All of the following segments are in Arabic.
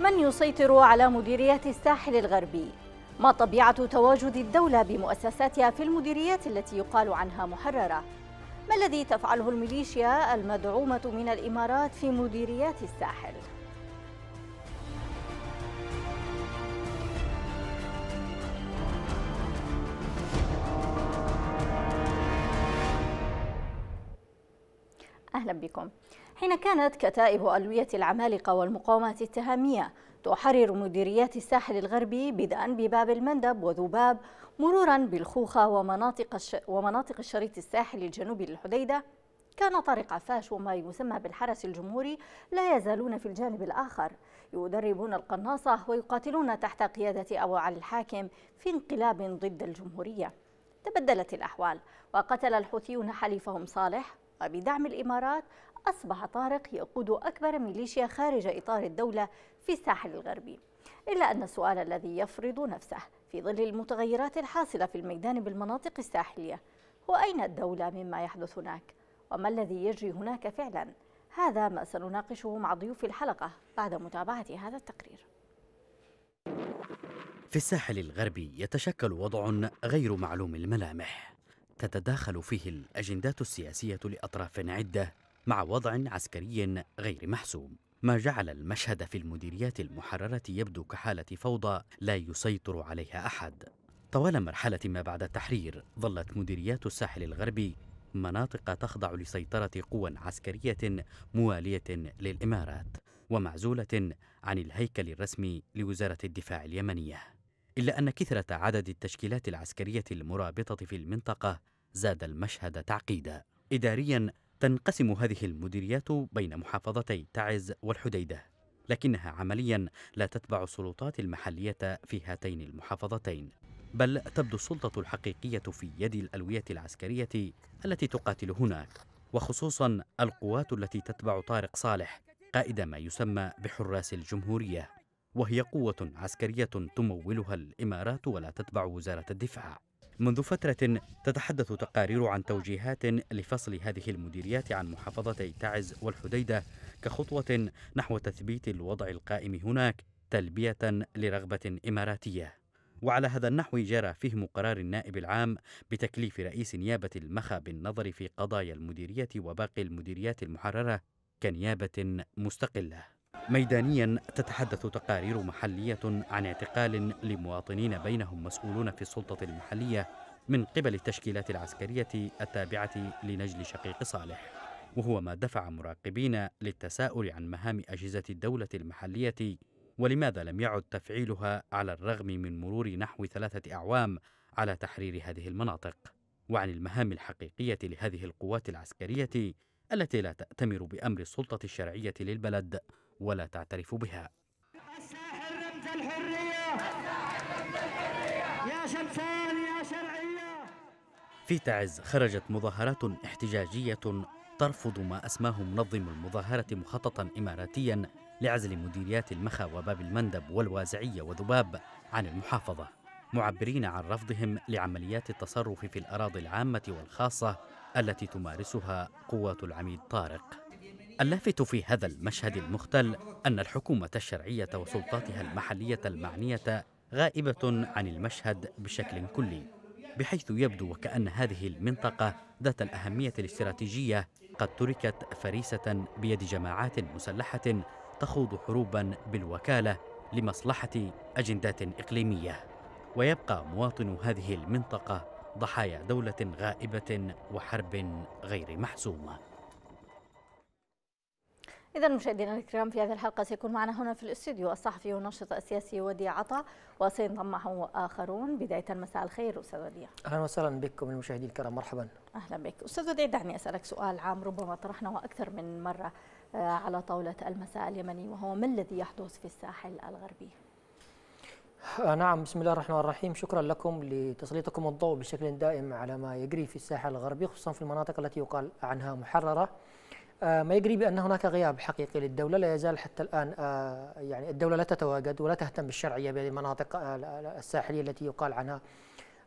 من يسيطر على مديريات الساحل الغربي؟ ما طبيعة تواجد الدولة بمؤسساتها في المديريات التي يقال عنها محررة؟ ما الذي تفعله الميليشيا المدعومة من الإمارات في مديريات الساحل؟ أهلا بكم حين كانت كتائب ألوية العمالقة والمقاومات التهامية تحرر مديريات الساحل الغربي بدءا بباب المندب وذباب مرورا بالخوخة ومناطق, الش... ومناطق الشريط الساحلي الجنوبي للحديدة كان طارق عفاش وما يسمى بالحرس الجمهوري لا يزالون في الجانب الآخر يدربون القناصة ويقاتلون تحت قيادة أبو علي الحاكم في انقلاب ضد الجمهورية تبدلت الأحوال وقتل الحوثيون حليفهم صالح وبدعم الإمارات أصبح طارق يقود أكبر ميليشيا خارج إطار الدولة في الساحل الغربي إلا أن السؤال الذي يفرض نفسه في ظل المتغيرات الحاصلة في الميدان بالمناطق الساحلية هو أين الدولة مما يحدث هناك وما الذي يجري هناك فعلا هذا ما سنناقشه مع ضيوف الحلقة بعد متابعة هذا التقرير في الساحل الغربي يتشكل وضع غير معلوم الملامح تتداخل فيه الأجندات السياسية لأطراف عدة مع وضع عسكري غير محسوم ما جعل المشهد في المديريات المحررة يبدو كحالة فوضى لا يسيطر عليها أحد طوال مرحلة ما بعد التحرير ظلت مديريات الساحل الغربي مناطق تخضع لسيطرة قوى عسكرية موالية للإمارات ومعزولة عن الهيكل الرسمي لوزارة الدفاع اليمنية إلا أن كثرة عدد التشكيلات العسكرية المرابطة في المنطقة زاد المشهد تعقيدا إداريا تنقسم هذه المديريات بين محافظتي تعز والحديده لكنها عمليا لا تتبع السلطات المحليه في هاتين المحافظتين بل تبدو السلطه الحقيقيه في يد الالويه العسكريه التي تقاتل هناك وخصوصا القوات التي تتبع طارق صالح قائد ما يسمى بحراس الجمهوريه وهي قوه عسكريه تمولها الامارات ولا تتبع وزاره الدفاع منذ فترة تتحدث تقارير عن توجيهات لفصل هذه المديريات عن محافظتي تعز والحديدة كخطوة نحو تثبيت الوضع القائم هناك تلبية لرغبة إماراتية وعلى هذا النحو جرى فهم قرار النائب العام بتكليف رئيس نيابة المخا بالنظر في قضايا المديرية وباقي المديريات المحررة كنيابة مستقلة ميدانيا تتحدث تقارير محلية عن اعتقال لمواطنين بينهم مسؤولون في السلطة المحلية من قبل التشكيلات العسكرية التابعة لنجل شقيق صالح وهو ما دفع مراقبين للتساؤل عن مهام أجهزة الدولة المحلية ولماذا لم يعد تفعيلها على الرغم من مرور نحو ثلاثة أعوام على تحرير هذه المناطق وعن المهام الحقيقية لهذه القوات العسكرية التي لا تأتمر بأمر السلطة الشرعية للبلد ولا تعترف بها رمز الحرية يا شمسان يا شرعية في تعز خرجت مظاهرات احتجاجية ترفض ما أسماه منظم المظاهرة مخططا إماراتيا لعزل مديريات المخا وباب المندب والوازعية وذباب عن المحافظة معبرين عن رفضهم لعمليات التصرف في الأراضي العامة والخاصة التي تمارسها قوات العميد طارق اللافت في هذا المشهد المختل أن الحكومة الشرعية وسلطاتها المحلية المعنية غائبة عن المشهد بشكل كلي بحيث يبدو وكأن هذه المنطقة ذات الأهمية الاستراتيجية قد تركت فريسة بيد جماعات مسلحة تخوض حروبا بالوكالة لمصلحة أجندات إقليمية ويبقى مواطن هذه المنطقة ضحايا دولة غائبة وحرب غير محسومة إذا مشاهدينا الكرام في هذه الحلقة سيكون معنا هنا في الاستوديو الصحفي والناشط السياسي ودي عطا وسينضم معه آخرون بداية مساء الخير أستاذ وديع أهلا وسهلا بكم المشاهدين الكرام مرحبا أهلا بك أستاذ وديع دعني أسألك سؤال عام ربما طرحناه أكثر من مرة آه، على طاولة المساء اليمني وهو ما الذي يحدث في الساحل الغربي؟ آه، نعم بسم الله الرحمن الرحيم شكرا لكم لتسليطكم الضوء بشكل دائم على ما يجري في الساحل الغربي خصوصا في المناطق التي يقال عنها محررة آه، ما يجري بأن هناك غياب حقيقي للدولة لا يزال حتى الآن آه، يعني الدولة لا تتواجد ولا تهتم بالشرعية بالمناطق آه، الساحلية التي يقال عنها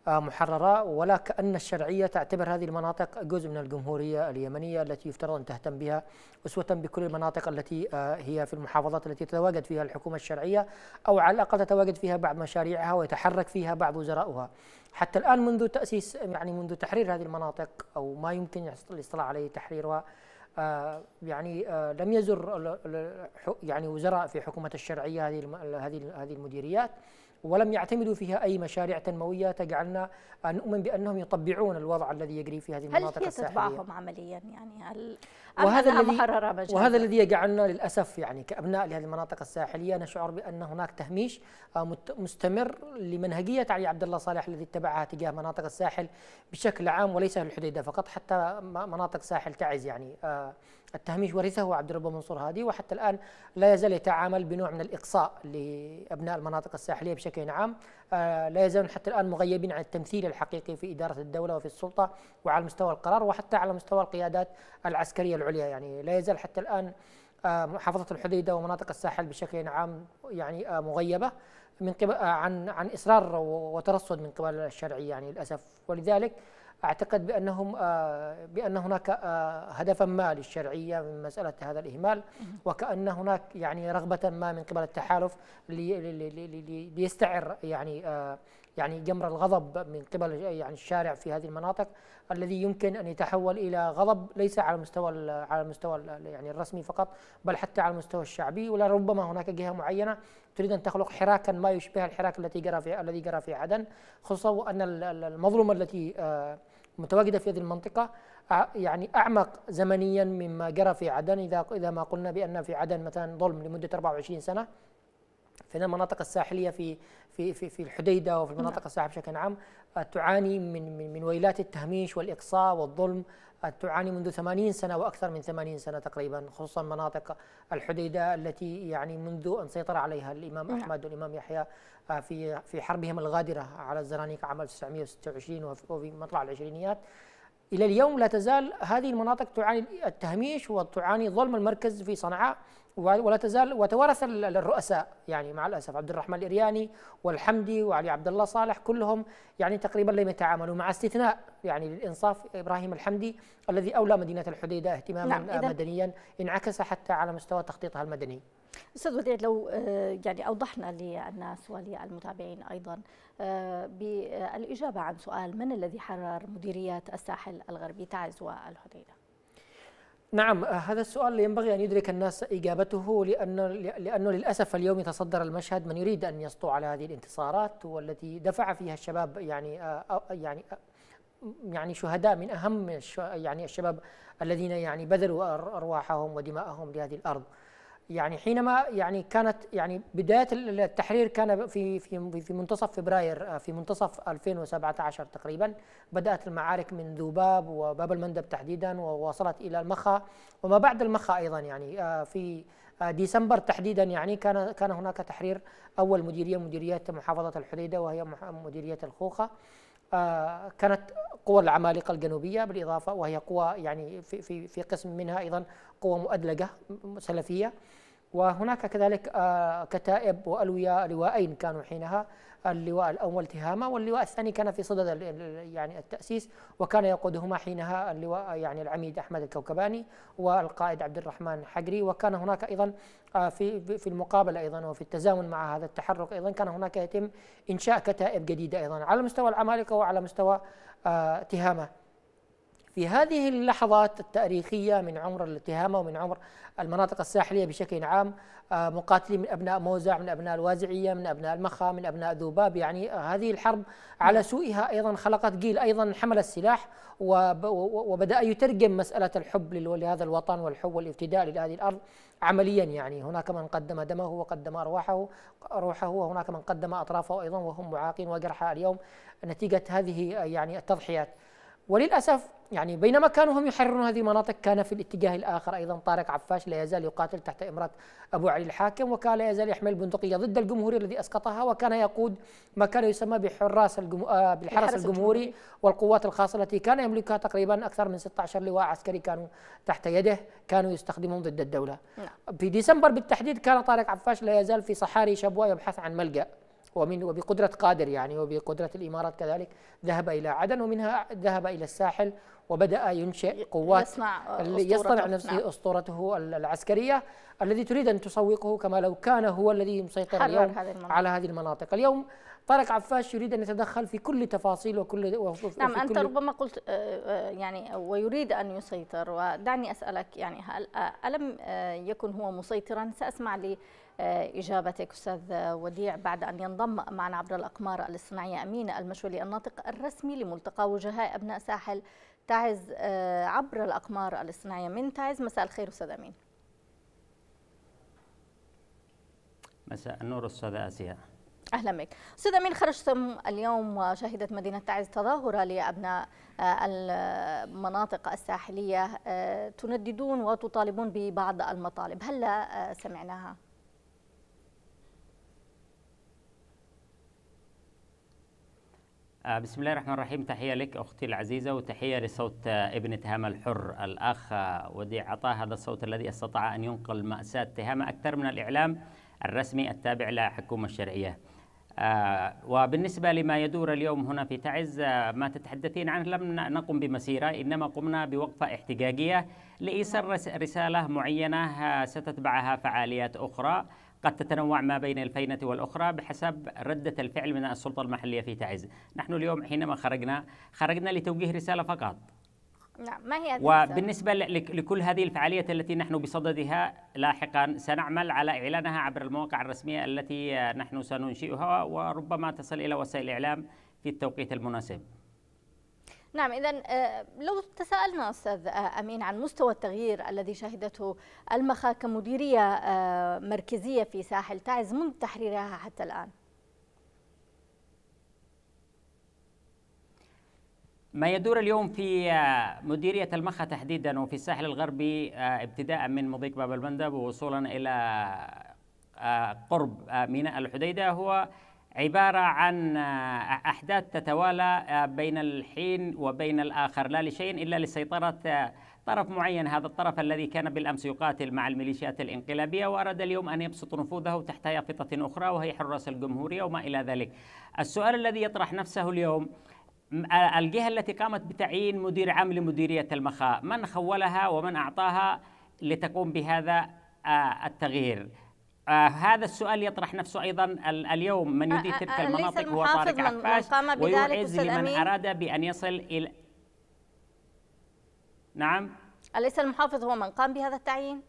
محررة ولا كأن الشرعية تعتبر هذه المناطق جزء من الجمهورية اليمنية التي يفترض أن تهتم بها أسوة بكل المناطق التي هي في المحافظات التي تتواجد فيها الحكومة الشرعية أو على الأقل تتواجد فيها بعض مشاريعها ويتحرك فيها بعض وزرائها. حتى الآن منذ تأسيس يعني منذ تحرير هذه المناطق أو ما يمكن الاصطلاح عليه تحريرها آه، يعني آه، لم يزر يعني وزراء في حكومة الشرعية هذه هذه المديريات ولم يعتمدوا فيها أي مشاريع تنموية تجعلنا نؤمن بأنهم يطبعون الوضع الذي يجري في هذه المناطق الساحلية هل هي تتبعهم عمليا يعني هل وهذا الذي وهذا الذي يجعلنا للاسف يعني كابناء لهذه المناطق الساحليه نشعر بان هناك تهميش آه، مستمر لمنهجيه علي عبد الله صالح الذي اتبعها تجاه مناطق الساحل بشكل عام وليس الحديده فقط حتى مناطق ساحل تعز يعني آه، التهميش ورثه عبد الرب منصور هادي وحتى الآن لا يزال يتعامل بنوع من الإقصاء لأبناء المناطق الساحلية بشكل عام آه لا يزالون حتى الآن مغيبين عن التمثيل الحقيقي في إدارة الدولة وفي السلطة وعلى مستوى القرار وحتى على مستوى القيادات العسكرية العليا يعني لا يزال حتى الآن آه محافظة الحديدة ومناطق الساحل بشكل عام يعني آه مغيبة من قبل آه، عن عن إصرار وترصد من قبل الشرعية يعني للأسف ولذلك أعتقد بأنهم آه، بأن هناك آه، هدفا ما للشرعية من مسألة هذا الإهمال وكأن هناك يعني رغبة ما من قبل التحالف ليستعر يعني آه، يعني جمر الغضب من قبل يعني الشارع في هذه المناطق الذي يمكن ان يتحول الى غضب ليس على المستوى على المستوى يعني الرسمي فقط بل حتى على المستوى الشعبي ولربما هناك جهه معينه تريد ان تخلق حراكا ما يشبه الحراك التي جرى في الذي جرى في عدن خصوصا وان المظلومه التي متواجدة في هذه المنطقة يعني أعمق زمنيا مما جرى في عدن إذا إذا ما قلنا بأن في عدن مثلا ظلم لمدة 24 سنة في المناطق الساحلية في في في, في الحديدة وفي المناطق نعم. الساحلية بشكل عام آه، تعاني من من ويلات التهميش والإقصاء والظلم تعاني منذ 80 سنة وأكثر من 80 سنة تقريبا خصوصا مناطق الحديدة التي يعني منذ أن سيطر عليها الإمام نعم. أحمد والإمام يحيى آه، في في حربهم الغادرة على الزرانيق عام 1926 وفي مطلع العشرينيات إلى اليوم لا تزال هذه المناطق تعاني التهميش وتعاني ظلم المركز في صنعاء ولا تزال وتوارث الرؤساء يعني مع الاسف عبد الرحمن الارياني والحمدي وعلي عبد الله صالح كلهم يعني تقريبا لم يتعاملوا مع استثناء يعني للانصاف ابراهيم الحمدي الذي اولى مدينه الحديده اهتماما نعم مدنيا انعكس حتى على مستوى تخطيطها المدني. استاذ وديع لو آه، يعني اوضحنا للناس وللمتابعين ايضا آه، بالاجابه عن سؤال من الذي حرر مديريات الساحل الغربي تعز والحديده؟ نعم آه، هذا السؤال ينبغي أن يدرك الناس إجابته لأنه, لأنه للأسف اليوم يتصدر المشهد من يريد أن يسطو على هذه الانتصارات والتي دفع فيها الشباب يعني آه، يعني آه، يعني شهداء من أهم يعني الشباب الذين يعني بذلوا أرواحهم ودماءهم لهذه الأرض يعني حينما يعني كانت يعني بدايه التحرير كان في في في منتصف فبراير آه، في منتصف 2017 تقريبا بدات المعارك من ذوباب وباب المندب تحديدا ووصلت الى المخا وما بعد المخا ايضا يعني آه، في آه، ديسمبر تحديدا يعني كان كان هناك تحرير اول مديريه مديريه محافظه الحديده وهي مديريه الخوخه كانت قوى العمالقه الجنوبيه بالاضافه وهي قوى يعني في في في قسم منها ايضا قوى مؤدلجه سلفيه وهناك كذلك آه، كتائب والويه لواءين كانوا حينها اللواء الاول تهامه واللواء الثاني كان في صدد يعني التاسيس وكان يقودهما حينها اللواء يعني العميد احمد الكوكباني والقائد عبد الرحمن حجري وكان هناك ايضا آه، في في المقابله ايضا وفي التزامن مع هذا التحرك ايضا كان هناك يتم انشاء كتائب جديده ايضا على مستوى العمالقه وعلى مستوى آه، تهامه في هذه اللحظات التاريخية من عمر الاتهامة ومن عمر المناطق الساحلية بشكل عام آه، مقاتلي من أبناء موزع من أبناء الوازعية من أبناء المخا من أبناء ذوباب يعني هذه الحرب على سوئها أيضا خلقت جيل أيضا حمل السلاح وبدأ يترجم مسألة الحب لهذا الوطن والحب والافتداء لهذه الأرض عمليا يعني هناك من قدم دمه وقدم أرواحه روحه وهناك من قدم أطرافه أيضا وهم معاقين وجرحى اليوم نتيجة هذه يعني التضحيات وللأسف يعني بينما كانوا هم يحررون هذه المناطق كان في الاتجاه الآخر أيضا طارق عفاش لا يزال يقاتل تحت إمرة أبو علي الحاكم وكان لا يزال يحمل بندقية ضد الجمهوري الذي أسقطها وكان يقود ما كان يسمى بحراس الجم... آه، بالحرس الجمهوري والقوات الخاصة التي كان يملكها تقريبا أكثر من 16 لواء عسكري كانوا تحت يده كانوا يستخدمون ضد الدولة نعم. في ديسمبر بالتحديد كان طارق عفاش لا يزال في صحاري شبوة يبحث عن ملجأ ومن وبقدرة قادر يعني وبقدرة الإمارات كذلك ذهب إلى عدن ومنها ذهب إلى الساحل وبدأ ينشئ قوات يصنع, أسطورته يصنع نفسه نعم. أسطورته العسكرية الذي تريد أن تسوقه كما لو كان هو الذي مسيطر اليوم هذه على هذه المناطق اليوم طارق عفاش يريد أن يتدخل في كل تفاصيل وكل وفي نعم أنت ربما قلت آه، آه، يعني ويريد أن يسيطر ودعني أسألك يعني هل آه، ألم يكن هو مسيطرا سأسمع لي آه، إجابتك أستاذ وديع بعد أن ينضم معنا عبر الأقمار الاصطناعية أمين المشولي الناطق الرسمي لملتقى وجهاء أبناء ساحل تعز آه، عبر الأقمار الاصطناعية من تعز مساء الخير أستاذ أمين مساء النور استاذ آسيا اهلا بك استاذ امين خرجتم اليوم وشهدت مدينه تعز تظاهره لابناء آه، المناطق الساحليه تنددون وتطالبون ببعض المطالب هل سمعناها آه، بسم الله الرحمن الرحيم تحية لك أختي العزيزة وتحية لصوت آه، ابن تهامة الحر الأخ وديع عطاء هذا الصوت الذي استطاع أن ينقل مأساة تهامة أكثر من الإعلام الرسمي التابع للحكومة الشرعية آه، وبالنسبة لما يدور اليوم هنا في تعز ما تتحدثين عنه لم نقم بمسيرة إنما قمنا بوقفة احتجاجية لإيصال رسالة معينة ستتبعها فعاليات أخرى قد تتنوع ما بين الفينة والأخرى بحسب ردة الفعل من السلطة المحلية في تعز نحن اليوم حينما خرجنا خرجنا لتوجيه رسالة فقط نعم ما هي وبالنسبة لكل هذه الفعالية التي نحن بصددها لاحقا سنعمل على إعلانها عبر المواقع الرسمية التي نحن سننشئها وربما تصل إلى وسائل الإعلام في التوقيت المناسب نعم إذا آه، لو تساءلنا أستاذ آه، أمين عن مستوى التغيير الذي شهدته المخا كمديرية آه، مركزية في ساحل تعز منذ تحريرها حتى الآن ما يدور اليوم في مديرية المخا تحديدا وفي الساحل الغربي ابتداء من مضيق باب المندب ووصولا إلى قرب ميناء الحديدة هو عبارة عن آه، أحداث تتوالى آه، بين الحين وبين الآخر لا لشيء إلا لسيطرة آه، طرف معين هذا الطرف الذي كان بالأمس يقاتل مع الميليشيات الإنقلابية وأراد اليوم أن يبسط نفوذه تحت يافطة أخرى وهي حراس الجمهورية وما إلى ذلك السؤال الذي يطرح نفسه اليوم الجهة التي قامت بتعيين مدير عام لمديرية المخاء من خولها ومن أعطاها لتقوم بهذا التغيير آه هذا السؤال يطرح نفسه ايضا اليوم من يدير آه، آه، تلك آه، المناطق هو طارق عباس ويعز لمن اراد بان يصل الى نعم اليس المحافظ هو من قام بهذا التعيين؟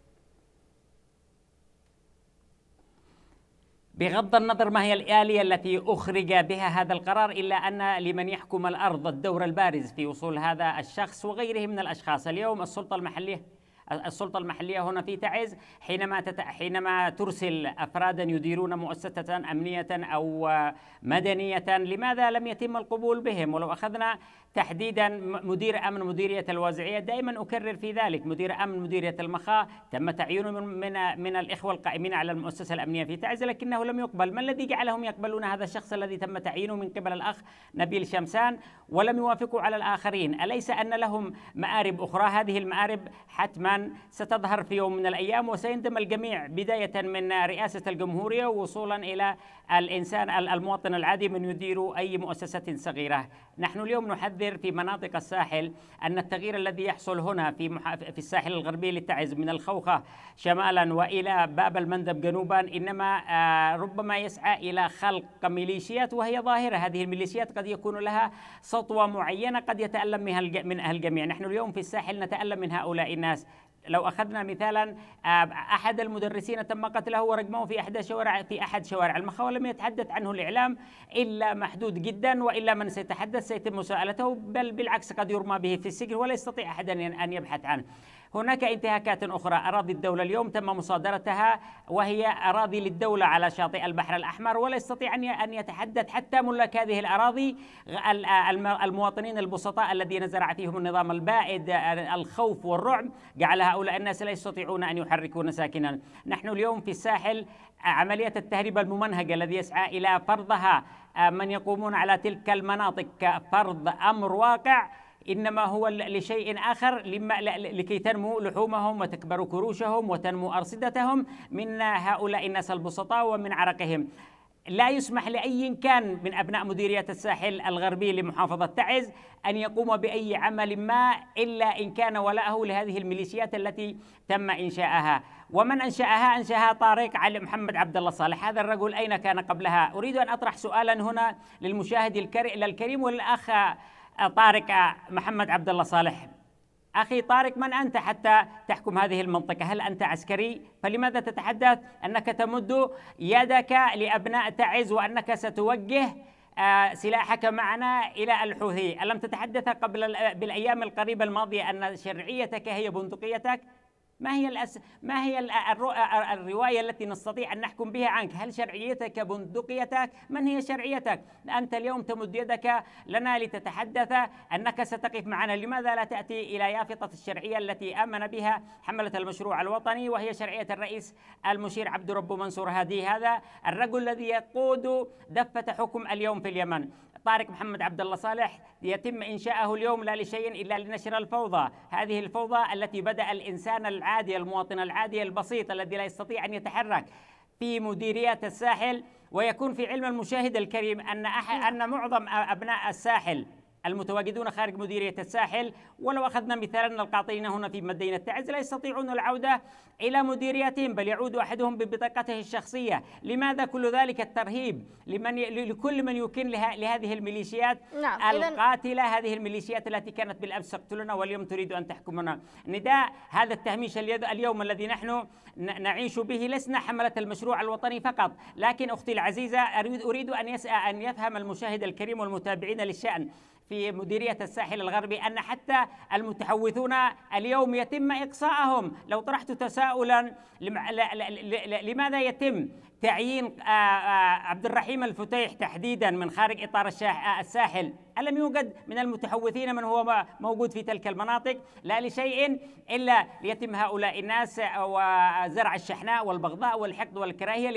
بغض النظر ما هي الآلية التي أخرج بها هذا القرار إلا أن لمن يحكم الأرض الدور البارز في وصول هذا الشخص وغيره من الأشخاص اليوم السلطة المحلية السلطة المحلية هنا في تعز حينما تت... حينما ترسل أفرادا يديرون مؤسسة أمنية أو مدنية لماذا لم يتم القبول بهم ولو أخذنا تحديدا مدير امن مديريه الوازعيه دائما اكرر في ذلك مدير امن مديريه المخا تم تعيينه من من, من الاخوه القائمين على المؤسسه الامنيه في تعز لكنه لم يقبل ما الذي جعلهم يقبلون هذا الشخص الذي تم تعيينه من قبل الاخ نبيل شمسان ولم يوافقوا على الاخرين اليس ان لهم مارب اخرى هذه المارب حتما ستظهر في يوم من الايام وسيندم الجميع بدايه من رئاسه الجمهوريه وصولا الى الإنسان المواطن العادي من يدير أي مؤسسة صغيرة نحن اليوم نحذر في مناطق الساحل أن التغيير الذي يحصل هنا في, مح... في الساحل الغربي للتعز من الخوخة شمالا وإلى باب المندب جنوبا إنما آه، ربما يسعى إلى خلق ميليشيات وهي ظاهرة هذه الميليشيات قد يكون لها سطوة معينة قد يتألم منها الجميع نحن اليوم في الساحل نتألم من هؤلاء الناس لو اخذنا مثالا آه، احد المدرسين تم قتله ورجمه في احدى شوارع في احد شوارع المخاوه لم يتحدث عنه الاعلام الا محدود جدا والا من سيتحدث سيتم مساءلته بل بالعكس قد يرمى به في السجن ولا يستطيع احد ان يبحث عنه هناك انتهاكات أخرى أراضي الدولة اليوم تم مصادرتها وهي أراضي للدولة على شاطئ البحر الأحمر ولا يستطيع أن يتحدث حتى ملاك هذه الأراضي المواطنين البسطاء الذين زرع فيهم النظام البائد آه، الخوف والرعب جعل هؤلاء الناس لا يستطيعون أن يحركون ساكنا نحن اليوم في الساحل آه، عملية التهريب الممنهجة الذي يسعى إلى فرضها آه، من يقومون على تلك المناطق كفرض أمر واقع إنما هو لشيء آخر لما لكي تنمو لحومهم وتكبر كروشهم وتنمو أرصدتهم من هؤلاء الناس البسطاء ومن عرقهم لا يسمح لأي كان من أبناء مديرية الساحل الغربي لمحافظة تعز أن يقوم بأي عمل ما إلا إن كان ولاءه لهذه الميليشيات التي تم إنشاءها ومن أنشأها أنشأها طارق علي محمد عبد الله صالح هذا الرجل أين كان قبلها أريد أن أطرح سؤالا هنا للمشاهد الكريم والأخ طارق محمد عبد الله صالح أخي طارق من أنت حتى تحكم هذه المنطقة هل أنت عسكري فلماذا تتحدث أنك تمد يدك لأبناء تعز وأنك ستوجه آه، سلاحك معنا إلى الحوثي ألم تتحدث قبل بالأيام القريبة الماضية أن شرعيتك هي بندقيتك ما هي الأس... ما هي الرو... الروايه التي نستطيع ان نحكم بها عنك؟ هل شرعيتك بندقيتك؟ من هي شرعيتك؟ انت اليوم تمد يدك لنا لتتحدث انك ستقف معنا، لماذا لا تاتي الى يافطه الشرعيه التي امن بها حمله المشروع الوطني وهي شرعيه الرئيس المشير عبد رب منصور هادي هذا الرجل الذي يقود دفه حكم اليوم في اليمن، طارق محمد عبد الله صالح يتم انشائه اليوم لا لشيء الا لنشر الفوضى، هذه الفوضى التي بدا الانسان العادي المواطن العادي البسيط الذي لا يستطيع ان يتحرك في مديريات الساحل ويكون في علم المشاهد الكريم ان أح- ان معظم ابناء الساحل المتواجدون خارج مديرية الساحل ولو أخذنا مثالا القاطنين هنا في مدينة تعز لا يستطيعون العودة إلى مديريتهم بل يعود أحدهم ببطاقته الشخصية لماذا كل ذلك الترهيب لمن ي... لكل من يكن لها... لهذه الميليشيات نعم. القاتلة هذه الميليشيات التي كانت بالأمس تقتلنا واليوم تريد أن تحكمنا نداء هذا التهميش اليوم الذي نحن نعيش به لسنا حملة المشروع الوطني فقط لكن أختي العزيزة أريد, أريد أن, يسأ... أن يفهم المشاهد الكريم والمتابعين للشأن في مديرية الساحل الغربي أن حتى المتحوثون اليوم يتم إقصائهم لو طرحت تساؤلا لماذا يتم تعيين آه، آه، عبد الرحيم الفتيح تحديدا من خارج اطار آه، الساحل الم يوجد من المتحوثين من هو موجود في تلك المناطق لا لشيء الا ليتم هؤلاء الناس وزرع الشحناء والبغضاء والحقد والكراهيه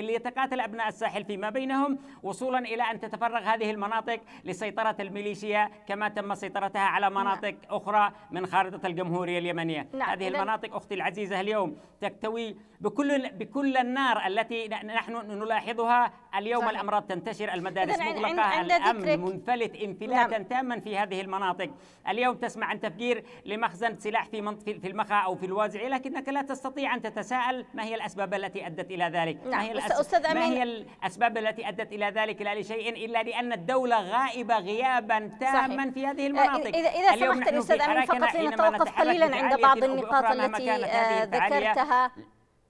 ليتقاتل ابناء الساحل فيما بينهم وصولا الى ان تتفرغ هذه المناطق لسيطره الميليشيا كما تم سيطرتها على نعم. مناطق نعم. اخرى من خارطه الجمهوريه اليمنيه نعم. هذه المناطق اختي العزيزه اليوم تكتوي بكل بكل النار التي نحن نلاحظها اليوم صحيح. الأمراض تنتشر المدارس مغلقة عند الأمن نعم. منفلت انفلاتا نعم. تاما في هذه المناطق اليوم تسمع عن تفجير لمخزن سلاح في في المخا أو في الوازع لكنك لا تستطيع أن تتساءل ما هي الأسباب التي أدت إلى ذلك نعم. ما, هي أستاذ أمين. ما هي الأسباب التي أدت إلى ذلك لا لشيء إلا لأن الدولة غائبة غيابا تاما صحيح. في هذه المناطق إذا, إذا سمحت الأستاذ أمين فقط لنتوقف قليلا عند بعض النقاط التي آه، ذكرتها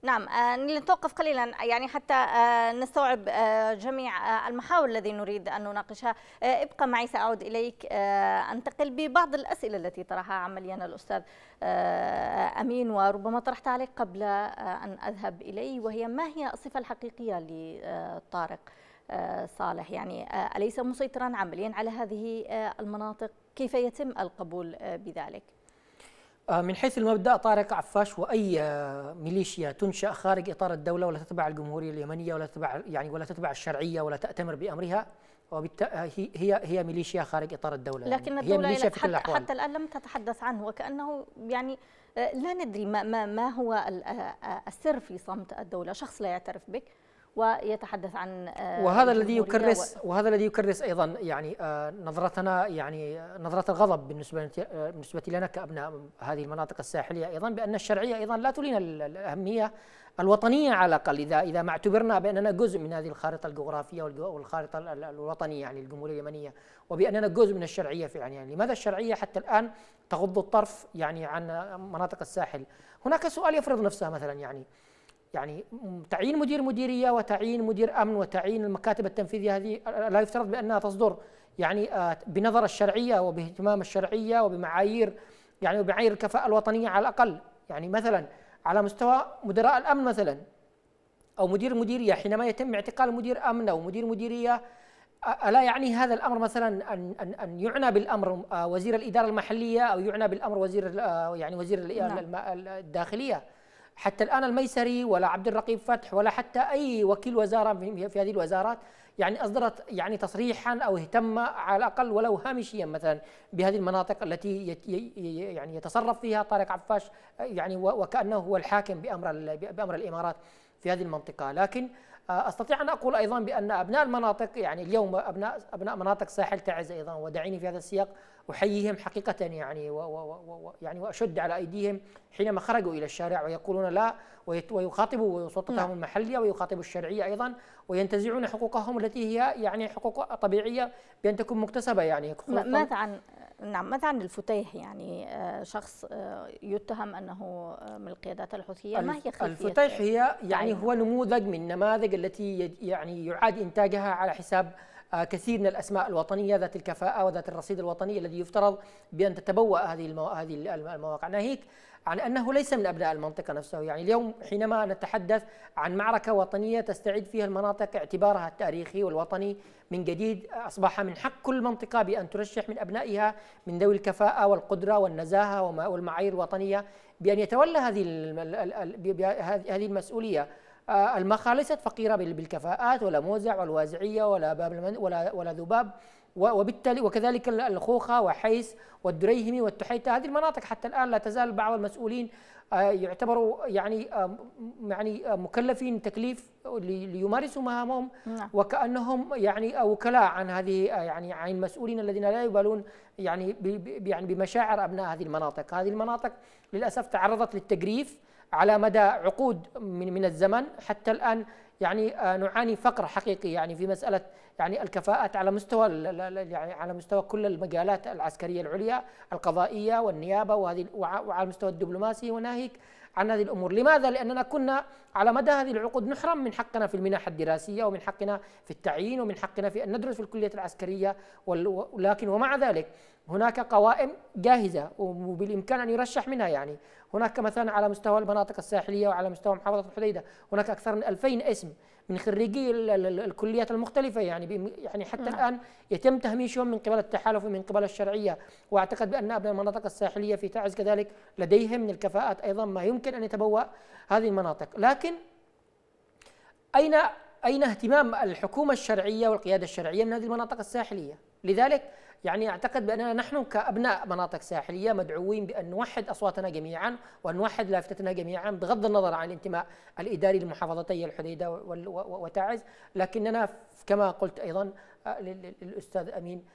نعم لنتوقف آه، قليلا يعني حتى آه، نستوعب آه، جميع المحاور الذي نريد أن نناقشها ابقى معي سأعود إليك أنتقل ببعض الأسئلة التي طرحها عمليا الأستاذ أمين وربما طرحتها عليك قبل أن أذهب إليه وهي ما هي الصفة الحقيقية لطارق صالح يعني أليس مسيطرا عمليا على هذه المناطق كيف يتم القبول بذلك؟ آه، من حيث المبدا طارق عفاش واي آه، ميليشيا تنشا خارج اطار الدوله ولا تتبع الجمهوريه اليمنيه ولا تتبع يعني ولا تتبع الشرعيه ولا تاتمر بامرها وبالتالي آه، هي هي ميليشيا خارج اطار الدوله يعني لكن يعني الدولة هي ميليشيا في كل حتى, حتى الان لم تتحدث عنه وكانه يعني لا ندري ما ما, ما هو السر في صمت الدوله شخص لا يعترف بك ويتحدث عن آه، وهذا الذي يكرس و... وهذا الذي يكرس ايضا يعني آه، نظرتنا يعني آه، نظره الغضب بالنسبه بالنسبه لنا كابناء هذه المناطق الساحليه ايضا بان الشرعيه ايضا لا تلين الاهميه الوطنيه على الاقل اذا اذا ما اعتبرنا باننا جزء من هذه الخارطه الجغرافيه والخارطه الوطنيه يعني الجمهوريه اليمنيه وباننا جزء من الشرعيه فعلا يعني لماذا الشرعيه حتى الان تغض الطرف يعني عن مناطق الساحل هناك سؤال يفرض نفسه مثلا يعني يعني تعيين مدير مديريه وتعيين مدير امن وتعيين المكاتب التنفيذيه هذه لا يفترض بانها تصدر يعني آه، بنظر الشرعيه وباهتمام الشرعيه وبمعايير يعني وبمعايير الكفاءه الوطنيه على الاقل يعني مثلا على مستوى مدراء الامن مثلا او مدير مديريه حينما يتم اعتقال مدير امن او مدير مديريه الا يعني هذا الامر مثلا ان ان ان يعنى بالامر آه، وزير الاداره المحليه او يعنى بالامر وزير آه، يعني وزير نعم. الداخليه حتى الآن الميسري ولا عبد الرقيب فتح ولا حتى أي وكيل وزارة في هذه الوزارات يعني أصدرت يعني تصريحا أو اهتم على الأقل ولو هامشيا مثلا بهذه المناطق التي يعني يتصرف فيها طارق عفاش يعني وكأنه هو الحاكم بأمر بأمر الإمارات في هذه المنطقة لكن آه، استطيع ان اقول ايضا بان ابناء المناطق يعني اليوم ابناء ابناء مناطق ساحل تعز ايضا ودعيني في هذا السياق أحييهم حقيقة يعني و و و و يعني وأشد على أيديهم حينما خرجوا إلى الشارع ويقولون لا ويخاطبوا سلطتهم نعم. المحلية ويخاطبوا الشرعية أيضا وينتزعون حقوقهم التي هي يعني حقوق طبيعية بأن تكون مكتسبة يعني ماذا عن نعم ماذا عن الفتيح يعني آه، شخص آه، يتهم انه آه، من القيادات الحوثيه ما هي خلفيه الفتيح هي يعني هو نموذج من النماذج التي يعني يعاد انتاجها على حساب كثير من الاسماء الوطنيه ذات الكفاءه وذات الرصيد الوطني الذي يفترض بان تتبوا هذه هذه المواقع ناهيك عن انه ليس من ابناء المنطقه نفسه، يعني اليوم حينما نتحدث عن معركه وطنيه تستعيد فيها المناطق اعتبارها التاريخي والوطني من جديد اصبح من حق كل منطقه بان ترشح من ابنائها من ذوي الكفاءه والقدره والنزاهه والمعايير الوطنيه بان يتولى هذه هذه المسؤوليه آه، المخا ليست فقيرة بالكفاءات ولا موزع والوازعية ولا باب المن ولا ولا ذباب وبالتالي وكذلك الخوخة وحيس والدريهمي والتحيتة هذه المناطق حتى الآن لا تزال بعض المسؤولين آه، يعتبروا يعني آه، يعني مكلفين تكليف ليمارسوا مهامهم نعم. وكأنهم يعني وكلاء عن هذه يعني عن المسؤولين الذين لا يبالون يعني يعني بمشاعر أبناء هذه المناطق هذه المناطق للأسف تعرضت للتجريف على مدى عقود من من الزمن حتى الان يعني آه، نعاني فقر حقيقي يعني في مساله يعني الكفاءات على مستوى يعني على مستوى كل المجالات العسكريه العليا القضائيه والنيابه وهذه وعلى المستوى الدبلوماسي وناهيك عن هذه الامور، لماذا؟ لاننا كنا على مدى هذه العقود نحرم من حقنا في المنح الدراسيه ومن حقنا في التعيين ومن حقنا في ان ندرس في الكليه العسكريه ولكن ومع ذلك هناك قوائم جاهزه وبالامكان ان يرشح منها يعني هناك مثلا على مستوى المناطق الساحليه وعلى مستوى محافظه الحديده هناك اكثر من 2000 اسم من خريجي الكليات المختلفه يعني يعني حتى نعم. الان يتم تهميشهم من قبل التحالف ومن قبل الشرعيه واعتقد بان ابناء المناطق الساحليه في تعز كذلك لديهم من الكفاءات ايضا ما يمكن ان يتبوا هذه المناطق لكن اين اين اهتمام الحكومه الشرعيه والقياده الشرعيه من هذه المناطق الساحليه لذلك يعني أعتقد بأننا نحن كأبناء مناطق ساحلية مدعوين بأن نوحد أصواتنا جميعا وأن نوحد لافتتنا جميعا بغض النظر عن الانتماء الإداري لمحافظتي الحديدة وتعز لكننا كما قلت أيضا آه، للأستاذ أمين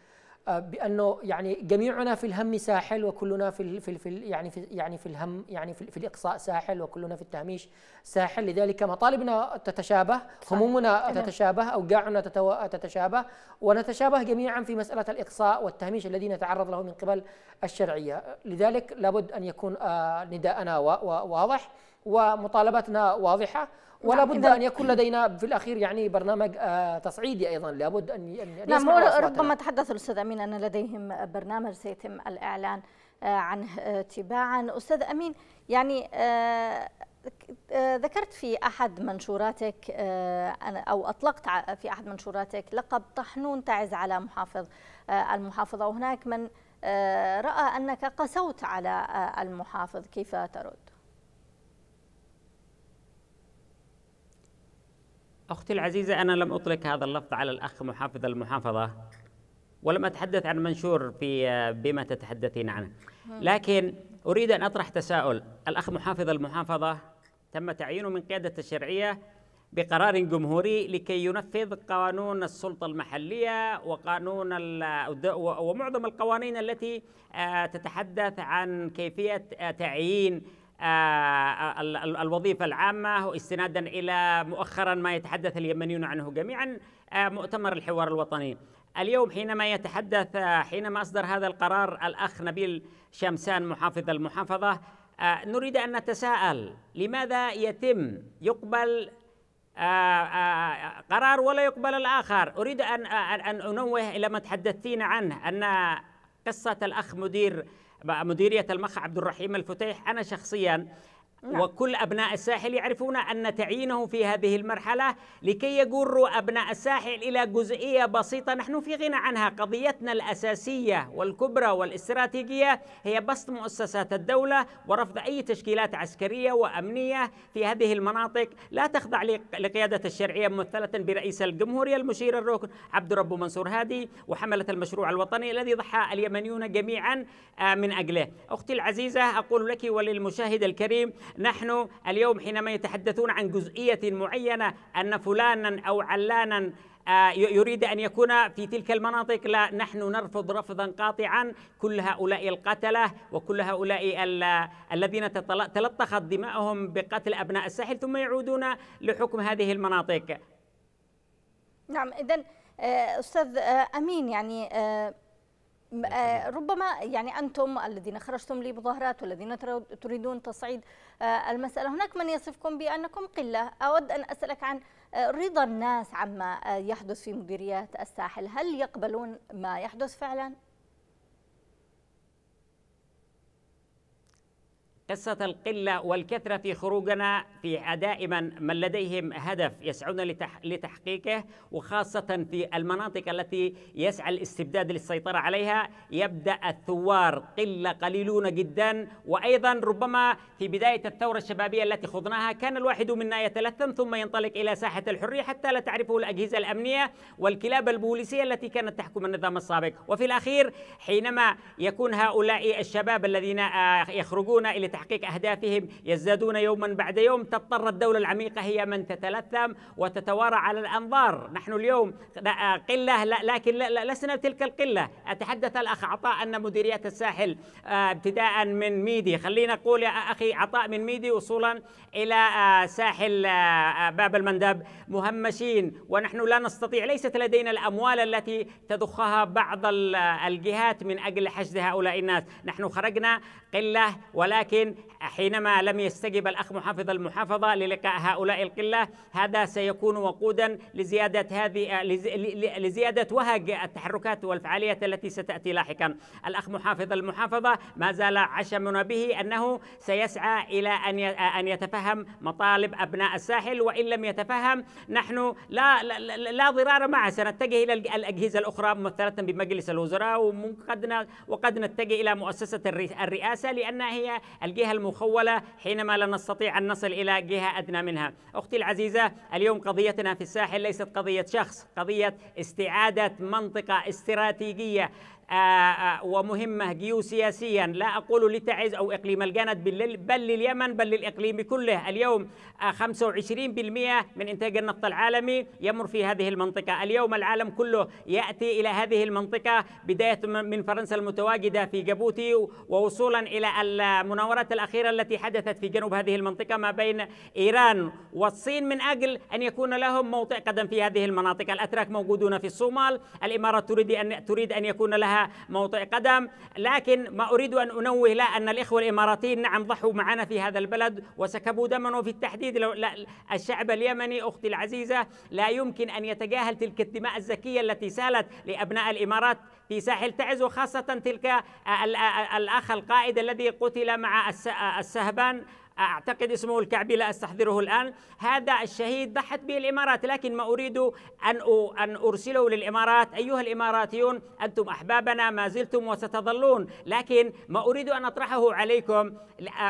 آه، بانه يعني جميعنا في الهم ساحل وكلنا في في في يعني في يعني في الهم يعني في, في الاقصاء ساحل وكلنا في التهميش ساحل لذلك مطالبنا تتشابه همومنا تتشابه اوجاعنا تتشابه ونتشابه جميعا في مساله الاقصاء والتهميش الذي نتعرض له من قبل الشرعيه لذلك لابد ان يكون آه، نداءنا واضح ومطالباتنا واضحه نعم، ولا بد ان يكون لدينا في الاخير يعني برنامج آه، تصعيدي ايضا لابد ان نعم ربما تحدث الاستاذ امين ان لديهم برنامج سيتم الاعلان آه، عنه آه، تباعا استاذ امين يعني ذكرت في احد منشوراتك او اطلقت في احد منشوراتك لقب طحنون تعز على محافظ المحافظه وهناك من راى انك قسوت على المحافظ كيف ترد أختي العزيزة أنا لم أطلق هذا اللفظ على الأخ محافظ المحافظة ولم أتحدث عن منشور في آه، بما تتحدثين عنه لكن أريد أن أطرح تساؤل الأخ محافظ المحافظة تم تعيينه من قيادة الشرعية بقرار جمهوري لكي ينفذ قانون السلطة المحلية وقانون ومعظم القوانين التي آه، تتحدث عن كيفية آه، تعيين آه، الوظيفة العامة استنادا إلى مؤخرا ما يتحدث اليمنيون عنه جميعا آه، مؤتمر الحوار الوطني اليوم حينما يتحدث آه، حينما أصدر هذا القرار الأخ نبيل شمسان محافظ المحافظة نريد أن نتساءل لماذا يتم يقبل قرار ولا يقبل الآخر أريد أن أنوه إلى ما تحدثتين عنه أن قصة الأخ مدير مديريه المخ عبد الرحيم الفتيح انا شخصيا نعم. وكل أبناء الساحل يعرفون أن تعيينه في هذه المرحلة لكي يجروا أبناء الساحل إلى جزئية بسيطة نحن في غنى عنها قضيتنا الأساسية والكبرى والاستراتيجية هي بسط مؤسسات الدولة ورفض أي تشكيلات عسكرية وأمنية في هذه المناطق لا تخضع لقيادة الشرعية ممثلة برئيس الجمهورية المشير الركن عبد رب منصور هادي وحملة المشروع الوطني الذي ضحى اليمنيون جميعا آه، من أجله أختي العزيزة أقول لك وللمشاهد الكريم نحن اليوم حينما يتحدثون عن جزئية معينة أن فلانا أو علانا آه، يريد أن يكون في تلك المناطق لا نحن نرفض رفضا قاطعا كل هؤلاء القتلة وكل هؤلاء الذين تلطخت دماءهم بقتل أبناء الساحل ثم يعودون لحكم هذه المناطق نعم إذا آه، أستاذ آه، أمين يعني آه، ربما يعني أنتم الذين خرجتم لمظاهرات والذين تريدون تصعيد آه، المسألة هناك من يصفكم بأنكم قلة أود أن أسألك عن آه، رضا الناس عما يحدث في مديريات الساحل هل يقبلون ما يحدث فعلا؟ قصة القلة والكثرة في خروجنا في دائما من, من لديهم هدف يسعون لتح لتحقيقه وخاصة في المناطق التي يسعى الاستبداد للسيطرة عليها يبدأ الثوار قلة قليلون جدا وأيضا ربما في بداية الثورة الشبابية التي خضناها كان الواحد منا يتلثم ثم ينطلق إلى ساحة الحرية حتى لا تعرفه الأجهزة الأمنية والكلاب البوليسية التي كانت تحكم النظام السابق وفي الأخير حينما يكون هؤلاء الشباب الذين آه، يخرجون إلى تحقيق أهدافهم يزدادون يوما بعد يوم تضطر الدولة العميقة هي من تتلثم وتتوارى على الأنظار نحن اليوم قلة لكن لسنا تلك القلة أتحدث الأخ عطاء أن مديرية الساحل آه، ابتداء من ميدي خلينا نقول يا أخي عطاء من ميدي وصولا إلى آه، ساحل آه، باب المندب مهمشين ونحن لا نستطيع ليست لدينا الأموال التي تضخها بعض الجهات من أجل حشد هؤلاء الناس نحن خرجنا قلة ولكن ولكن حينما لم يستجب الأخ محافظ المحافظة للقاء هؤلاء القلة هذا سيكون وقودا لزيادة هذه لزيادة وهج التحركات والفعالية التي ستأتي لاحقا الأخ محافظ المحافظة ما زال عشمنا به أنه سيسعى إلى أن أن يتفهم مطالب أبناء الساحل وإن لم يتفهم نحن لا لا, لا ضرار معه سنتجه إلى الأجهزة الأخرى ممثلة بمجلس الوزراء وقد وقد نتجه إلى مؤسسة الرئاسة لأن هي الجهة المخولة حينما لا نستطيع أن نصل إلى جهة أدنى منها أختي العزيزة اليوم قضيتنا في الساحل ليست قضية شخص قضية استعادة منطقة استراتيجية آه، آه، ومهمة جيوسياسيا لا أقول لتعز أو إقليم الجند بل لليمن بل للإقليم كله اليوم 25% آه، من إنتاج النفط العالمي يمر في هذه المنطقة اليوم العالم كله يأتي إلى هذه المنطقة بداية من فرنسا المتواجدة في جيبوتي ووصولا إلى المناورات الأخيرة التي حدثت في جنوب هذه المنطقة ما بين إيران والصين من أجل أن يكون لهم موطئ قدم في هذه المناطق الأتراك موجودون في الصومال الإمارات تريد أن تريد أن يكون لها موطئ قدم لكن ما أريد أن أنوه لا أن الإخوة الإماراتيين نعم ضحوا معنا في هذا البلد وسكبوا دما وفي التحديد لو لا الشعب اليمني أختي العزيزة لا يمكن أن يتجاهل تلك الدماء الزكية التي سالت لأبناء الإمارات في ساحل تعز وخاصة تلك الأخ القائد الذي قتل مع السهبان أعتقد اسمه الكعبي لا أستحضره الآن هذا الشهيد ضحت به الإمارات لكن ما أريد أن أن أرسله للإمارات أيها الإماراتيون أنتم أحبابنا ما زلتم وستظلون لكن ما أريد أن أطرحه عليكم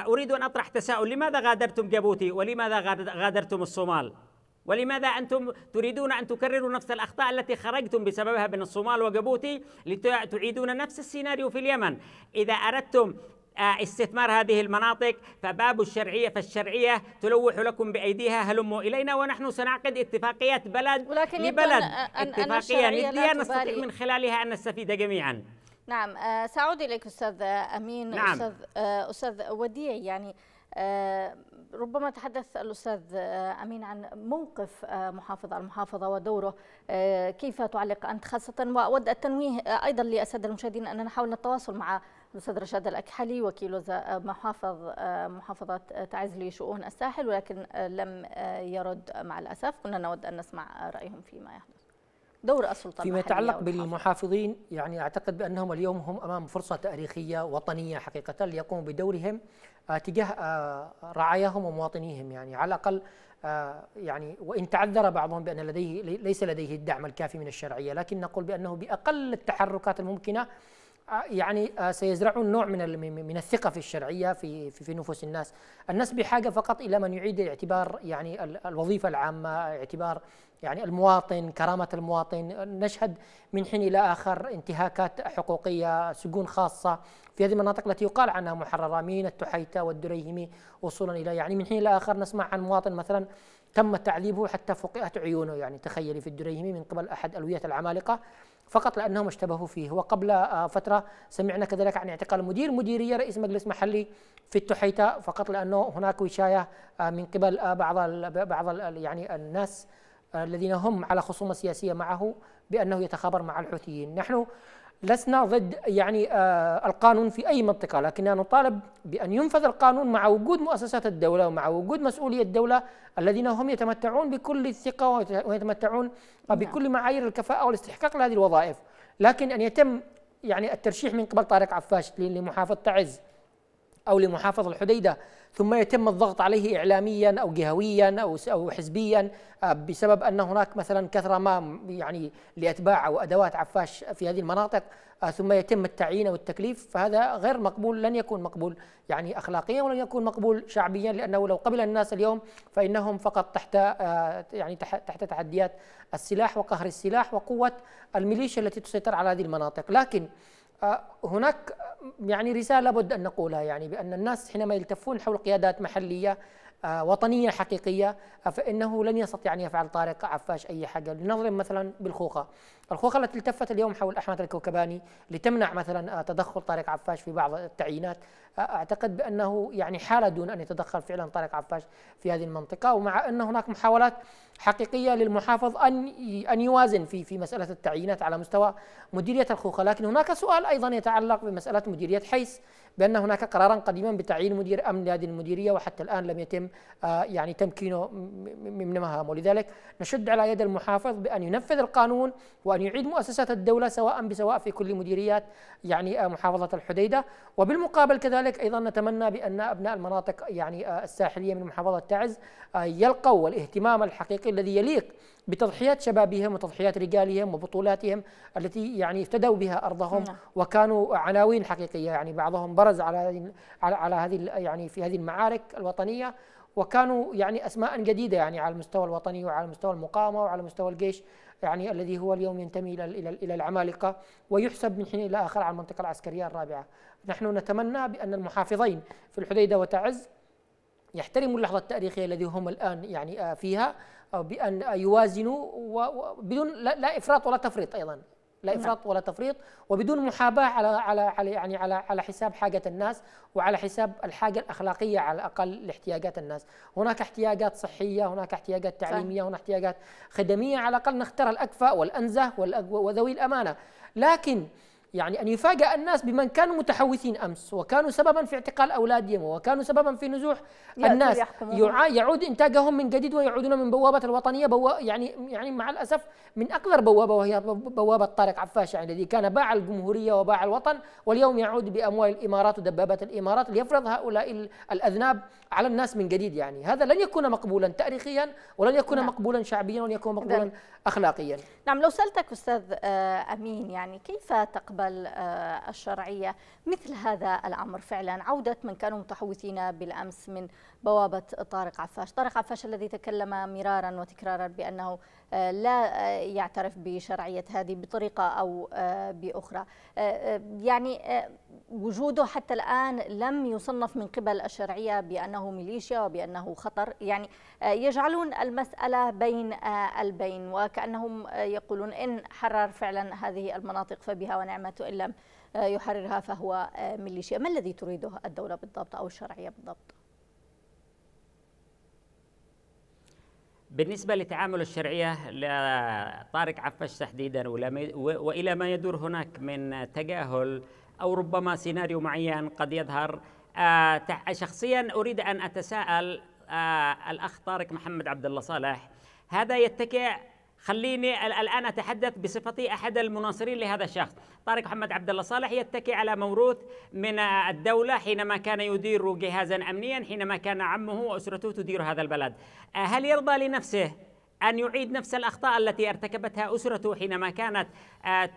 أريد أن أطرح تساؤل لماذا غادرتم جيبوتي ولماذا غادرتم الصومال ولماذا أنتم تريدون أن تكرروا نفس الأخطاء التي خرجتم بسببها من الصومال وجيبوتي لتعيدون نفس السيناريو في اليمن إذا أردتم آه، استثمار هذه المناطق فباب الشرعية فالشرعية تلوح لكم بأيديها هلموا إلينا ونحن سنعقد اتفاقيات بلد ولكن لبلد أن اتفاقية ندية نستطيع من خلالها أن نستفيد جميعا نعم آه، سأعود إليك أستاذ أمين نعم. أستاذ, آه، أستاذ وديع يعني ربما تحدث الأستاذ أمين عن موقف محافظ المحافظة ودوره كيف تعلق أنت خاصة وأود التنويه أيضا لأسد المشاهدين أننا حاولنا التواصل مع الأستاذ رشاد الأكحلي وكيل محافظ آه، محافظة آه، تعز لشؤون الساحل ولكن آه، لم يرد مع الأسف كنا نود أن نسمع رأيهم فيما يحدث دور السلطة فيما يتعلق بالمحافظين يعني أعتقد بأنهم اليوم هم أمام فرصة تاريخية وطنية حقيقة ليقوموا بدورهم تجاه رعاياهم ومواطنيهم يعني على الأقل يعني وإن تعذر بعضهم بأن لديه ليس لديه الدعم الكافي من الشرعية لكن نقول بأنه بأقل التحركات الممكنة آه، يعني آه، سيزرعون نوع من من الثقه في الشرعيه في في, في نفوس الناس، الناس بحاجه فقط الى من يعيد اعتبار يعني الوظيفه العامه، اعتبار يعني المواطن، كرامه المواطن، نشهد من حين الى اخر انتهاكات حقوقيه، سجون خاصه في هذه المناطق التي يقال عنها محرره من التحيته والدريهمي وصولا الى يعني من حين الى اخر نسمع عن مواطن مثلا تم تعذيبه حتى فقئت عيونه يعني تخيلي في الدريهمي من قبل احد الويات العمالقه فقط لأنهم اشتبهوا فيه وقبل آه، فترة سمعنا كذلك عن اعتقال مدير مديرية رئيس مجلس محلي في التحيتة فقط لأنه هناك وشاية آه، من قبل آه، بعض بعض يعني الناس الذين هم على خصومة سياسية معه بأنه يتخابر مع الحوثيين نحن لسنا ضد يعني آه، القانون في أي منطقة لكننا نطالب بأن ينفذ القانون مع وجود مؤسسات الدولة ومع وجود مسؤولي الدولة الذين هم يتمتعون بكل الثقة ويتمتعون نعم. بكل معايير الكفاءة والاستحقاق لهذه الوظائف لكن أن يتم يعني الترشيح من قبل طارق عفاش لمحافظة تعز أو لمحافظة الحديدة ثم يتم الضغط عليه إعلاميا أو جهويا أو أو حزبيا آه، بسبب أن هناك مثلا كثرة ما يعني لأتباع أو أدوات عفاش في هذه المناطق آه، ثم يتم التعيين أو التكليف فهذا غير مقبول لن يكون مقبول يعني أخلاقيا ولن يكون مقبول شعبيا لأنه لو قبل الناس اليوم فإنهم فقط تحت آه، يعني تحت تحديات السلاح وقهر السلاح وقوة الميليشيا التي تسيطر على هذه المناطق لكن هناك يعني رسالة بد أن نقولها يعني بأن الناس حينما يلتفون حول قيادات محلية آه، وطنية حقيقية آه، فإنه لن يستطيع أن يفعل طارق عفاش أي حاجة لنضرب مثلا بالخوخة الخوخة التي التفت اليوم حول أحمد الكوكباني لتمنع مثلا آه، تدخل طارق عفاش في بعض التعيينات أعتقد بأنه يعني حال دون أن يتدخل فعلا طارق عفاش في هذه المنطقة ومع أن هناك محاولات حقيقية للمحافظ أن أن يوازن في في مسألة التعيينات على مستوى مديرية الخوخة لكن هناك سؤال أيضا يتعلق بمسألة مديرية حيس بأن هناك قرارا قديما بتعيين مدير أمن لهذه المديرية وحتى الآن لم يتم آه، يعني تمكينه من مهامه ولذلك نشد على يد المحافظ بأن ينفذ القانون وأن يعيد مؤسسات الدولة سواء بسواء في كل مديريات يعني آه، محافظة الحديدة وبالمقابل كذلك أيضا نتمنى بأن أبناء المناطق يعني آه، الساحلية من محافظة تعز يلقوا الاهتمام الحقيقي الذي يليق بتضحيات شبابهم وتضحيات رجالهم وبطولاتهم التي يعني افتدوا بها ارضهم نعم. وكانوا عناوين حقيقيه يعني بعضهم برز على على على هذه يعني في هذه المعارك الوطنيه وكانوا يعني اسماء جديده يعني على المستوى الوطني وعلى مستوى المقاومه وعلى مستوى الجيش يعني الذي هو اليوم ينتمي الى الى الى العمالقه ويحسب من حين الى اخر على المنطقه العسكريه الرابعه. نحن نتمنى بان المحافظين في الحديده وتعز يحترموا اللحظه التاريخيه الذي هم الان يعني آه، فيها أو بأن يوازنوا وبدون لا إفراط ولا تفريط أيضا لا نعم. إفراط ولا تفريط وبدون محاباة على على على يعني على على حساب حاجة الناس وعلى حساب الحاجة الأخلاقية على الأقل لاحتياجات الناس، هناك احتياجات صحية، هناك احتياجات تعليمية، هناك احتياجات خدمية، على الأقل نختار الأكفأ والأنزه وذوي الأمانة، لكن يعني أن يفاجأ الناس بمن كانوا متحوثين أمس وكانوا سببا في اعتقال أولادهم وكانوا سببا في نزوح الناس يعود إنتاجهم من جديد ويعودون من بوابة الوطنية بوا يعني يعني مع الأسف من أقذر بوابة وهي بوابة طارق عفاش يعني الذي كان باع الجمهورية وباع الوطن واليوم يعود بأموال الإمارات ودبابة الإمارات ليفرض هؤلاء الأذناب على الناس من جديد يعني هذا لن يكون مقبولا تاريخيا ولن يكون نعم. مقبولا شعبيا ولن يكون مقبولا أخلاقيا نعم لو سألتك أستاذ آه، أمين يعني كيف تقبل تقبل آه، الشرعية مثل هذا الأمر فعلا عودة من كانوا متحوثين بالأمس من بوابة طارق عفاش طارق عفاش الذي تكلم مرارا وتكرارا بأنه آه، لا آه، يعترف بشرعية هذه بطريقة أو بأخرى يعني وجوده حتى الآن لم يصنف من قبل الشرعية بأنه ميليشيا وبأنه خطر يعني آه، يجعلون المسألة بين آه، البين وكأنهم آه، يقولون إن حرر فعلا هذه المناطق فبها ونعمة إن لم يحررها فهو ميليشيا ما الذي تريده الدولة بالضبط أو الشرعية بالضبط؟ بالنسبة لتعامل الشرعية لطارق عفش تحديدا والى ما يدور هناك من تجاهل أو ربما سيناريو معين قد يظهر آه، شخصيا أريد أن أتساءل آه، الأخ طارق محمد عبد الله صالح هذا يتكئ خليني الآن أتحدث بصفتي أحد المناصرين لهذا الشخص طارق محمد عبد الله صالح يتكئ على موروث من آه، الدولة حينما كان يدير جهازا أمنيا حينما كان عمه وأسرته تدير هذا البلد هل يرضى لنفسه أن يعيد نفس الأخطاء التي ارتكبتها أسرته حينما كانت آه،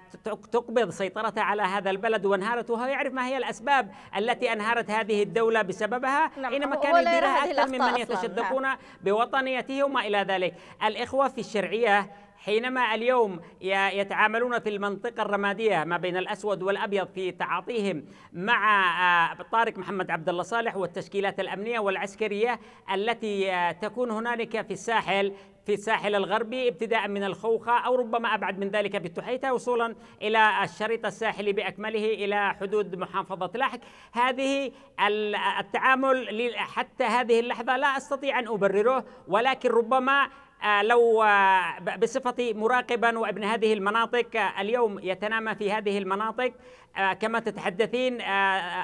تقبض سيطرتها على هذا البلد وانهارت وهو يعرف ما هي الأسباب التي أنهارت هذه الدولة بسببها نعم، حينما كان يديرها أكثر ممن يتشدقون نعم. بوطنيته وما إلى ذلك الإخوة في الشرعية حينما اليوم يتعاملون في المنطقة الرمادية ما بين الأسود والأبيض في تعاطيهم مع آه، طارق محمد عبد الله صالح والتشكيلات الأمنية والعسكرية التي آه، تكون هنالك في الساحل في الساحل الغربي ابتداء من الخوخة أو ربما أبعد من ذلك بالتحيتة وصولا إلى الشريط الساحلي بأكمله إلى حدود محافظة لحك هذه التعامل حتى هذه اللحظة لا أستطيع أن أبرره ولكن ربما آه، لو آه، بصفتي مراقبا وابن هذه المناطق آه، اليوم يتنامى في هذه المناطق كما تتحدثين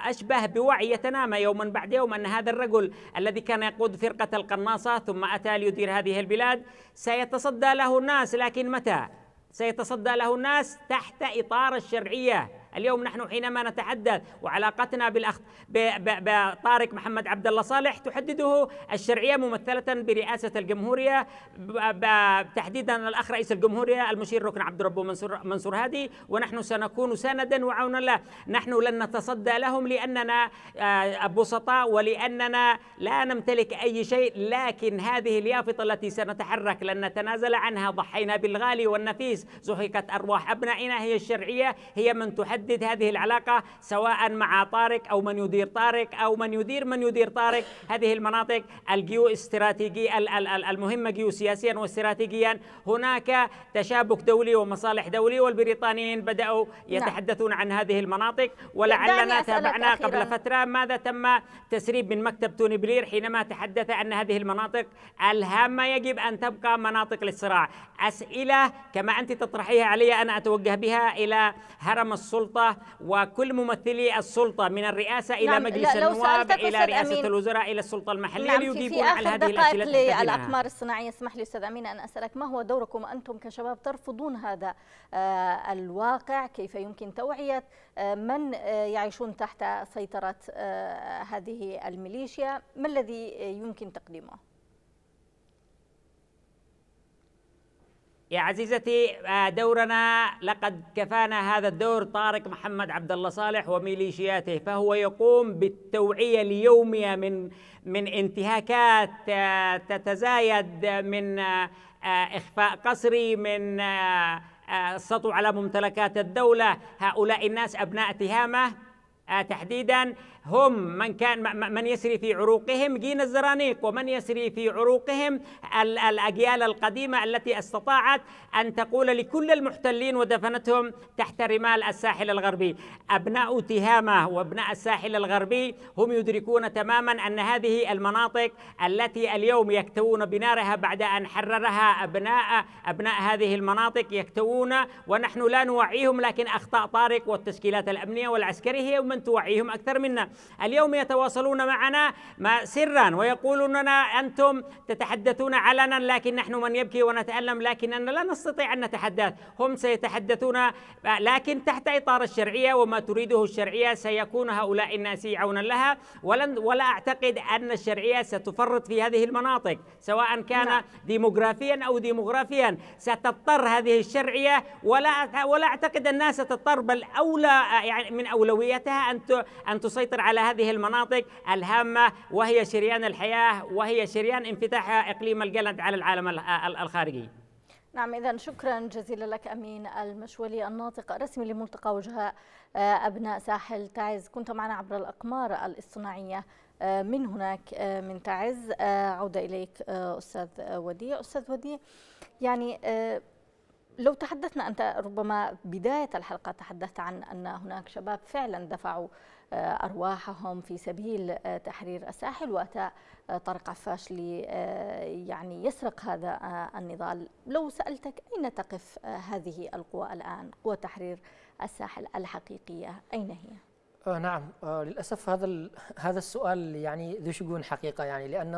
أشبه بوعي يتنامى يوما بعد يوم أن هذا الرجل الذي كان يقود فرقة القناصة ثم أتى ليدير هذه البلاد سيتصدى له الناس لكن متى؟ سيتصدى له الناس تحت إطار الشرعية اليوم نحن حينما نتحدث وعلاقتنا بالأخ بطارق محمد عبد الله صالح تحدده الشرعية ممثلة برئاسة الجمهورية تحديدا الأخ رئيس الجمهورية المشير ركن عبد ربه منصور, منصور هادي ونحن سنكون سندا وعونا له نحن لن نتصدى لهم لأننا آه، بسطاء ولأننا لا نمتلك أي شيء لكن هذه اليافطة التي سنتحرك لن نتنازل عنها ضحينا بالغالي والنفيس زهقت أرواح أبنائنا هي الشرعية هي من تحدد تحدد هذه العلاقة سواء مع طارق أو من يدير طارق أو من يدير من يدير طارق هذه المناطق الجيو استراتيجي المهمة جيوسياسيا واستراتيجيا هناك تشابك دولي ومصالح دولي والبريطانيين بدأوا نعم. يتحدثون عن هذه المناطق ولعلنا تابعنا قبل فترة ماذا تم تسريب من مكتب توني بلير حينما تحدث أن هذه المناطق الهامة يجب أن تبقى مناطق للصراع أسئلة كما أنت تطرحيها علي أنا أتوجه بها إلى هرم السلطة السلطة وكل ممثلي السلطة من الرئاسة إلى نعم مجلس النواب إلى رئاسة الوزراء إلى السلطة المحلية نعم ليجيبون على هذه الأسئلة للأقمار الصناعية اسمح لي أستاذ أمين أن أسألك ما هو دوركم أنتم كشباب ترفضون هذا آه، الواقع كيف يمكن توعية آه، من آه، يعيشون تحت سيطرة هذه الميليشيا ما الذي يمكن تقديمه يا عزيزتي آه، دورنا لقد كفانا هذا الدور طارق محمد عبد الله صالح وميليشياته فهو يقوم بالتوعيه اليوميه من من انتهاكات آه، تتزايد من آه، اخفاء قسري من السطو على ممتلكات الدوله هؤلاء الناس ابناء تهامه تحديدا هم من كان من يسري في عروقهم جين الزرانيق ومن يسري في عروقهم الأجيال القديمة التي استطاعت أن تقول لكل المحتلين ودفنتهم تحت رمال الساحل الغربي أبناء تهامة وأبناء الساحل الغربي هم يدركون تماما أن هذه المناطق التي اليوم يكتوون بنارها بعد أن حررها أبناء أبناء هذه المناطق يكتوون ونحن لا نوعيهم لكن أخطاء طارق والتشكيلات الأمنية والعسكرية هي من توعيهم أكثر منا اليوم يتواصلون معنا سرا ويقولون لنا أنتم تتحدثون علنا لكن نحن من يبكي ونتألم لكننا لا نستطيع أن نتحدث هم سيتحدثون لكن تحت إطار الشرعية وما تريده الشرعية سيكون هؤلاء الناس عونا لها ولن ولا أعتقد أن الشرعية ستفرط في هذه المناطق سواء كان نعم. ديموغرافيا أو ديموغرافيا ستضطر هذه الشرعية ولا ولا أعتقد الناس ستضطر بل أولى يعني من أولوياتها أن أن تسيطر على هذه المناطق الهامة وهي شريان الحياة وهي شريان انفتاح إقليم الجلد على العالم الخارجي نعم إذا شكرا جزيلا لك أمين المشولي الناطق الرسمي لملتقى وجهاء آه، أبناء ساحل تعز كنت معنا عبر الأقمار الاصطناعية آه، من هناك آه، من تعز عودة إليك أستاذ وديع أستاذ وديع يعني لو تحدثنا أنت ربما بداية الحلقة تحدثت عن أن هناك شباب فعلا دفعوا آه، أرواحهم في سبيل آه، تحرير الساحل وأتى آه، طارق عفاش لي يعني يسرق هذا النضال لو سألتك أين تقف هذه القوى الآن قوى تحرير الساحل الحقيقية أين هي؟ آه نعم آه للاسف هذا هذا السؤال يعني ذو شجون حقيقه يعني لان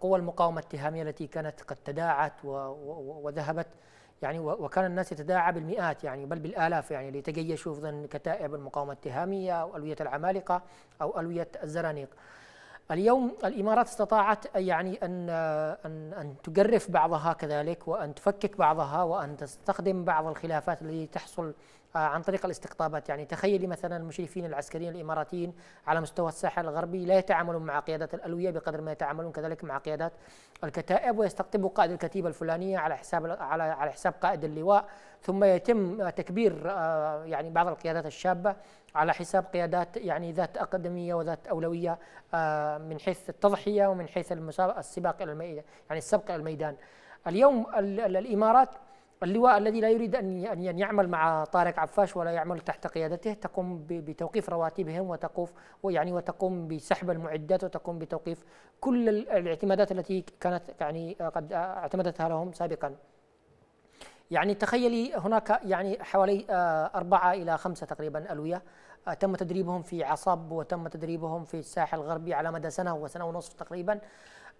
قوى المقاومه التهاميه التي كانت قد تداعت وذهبت يعني وكان الناس يتداعى بالمئات يعني بل بالآلاف يعني ليتجيشوا ضمن كتائب المقاومة التهامية أو ألوية العمالقة أو ألوية الزرانيق اليوم الإمارات استطاعت يعني أن, أن, أن تجرف بعضها كذلك وأن تفكك بعضها وأن تستخدم بعض الخلافات التي تحصل آه، عن طريق الاستقطابات يعني تخيلي مثلا المشرفين العسكريين الإماراتيين على مستوى الساحل الغربي لا يتعاملون مع قيادات الألوية بقدر ما يتعاملون كذلك مع قيادات الكتائب ويستقطبوا قائد الكتيبة الفلانية على حساب على على حساب قائد اللواء ثم يتم تكبير آه، يعني بعض القيادات الشابة على حساب قيادات يعني ذات أقدمية وذات أولوية آه، من حيث التضحية ومن حيث السباق إلى الميدان يعني السبق إلى الميدان اليوم الإمارات اللواء الذي لا يريد أن أن يعمل مع طارق عفاش ولا يعمل تحت قيادته تقوم بتوقيف رواتبهم وتقوف ويعني وتقوم بسحب المعدات وتقوم بتوقيف كل الاعتمادات التي كانت يعني قد اعتمدتها لهم سابقا. يعني تخيلي هناك يعني حوالي آه، أربعة إلى خمسة تقريبا ألوية آه، تم تدريبهم في عصب وتم تدريبهم في الساحل الغربي على مدى سنة وسنة ونصف تقريبا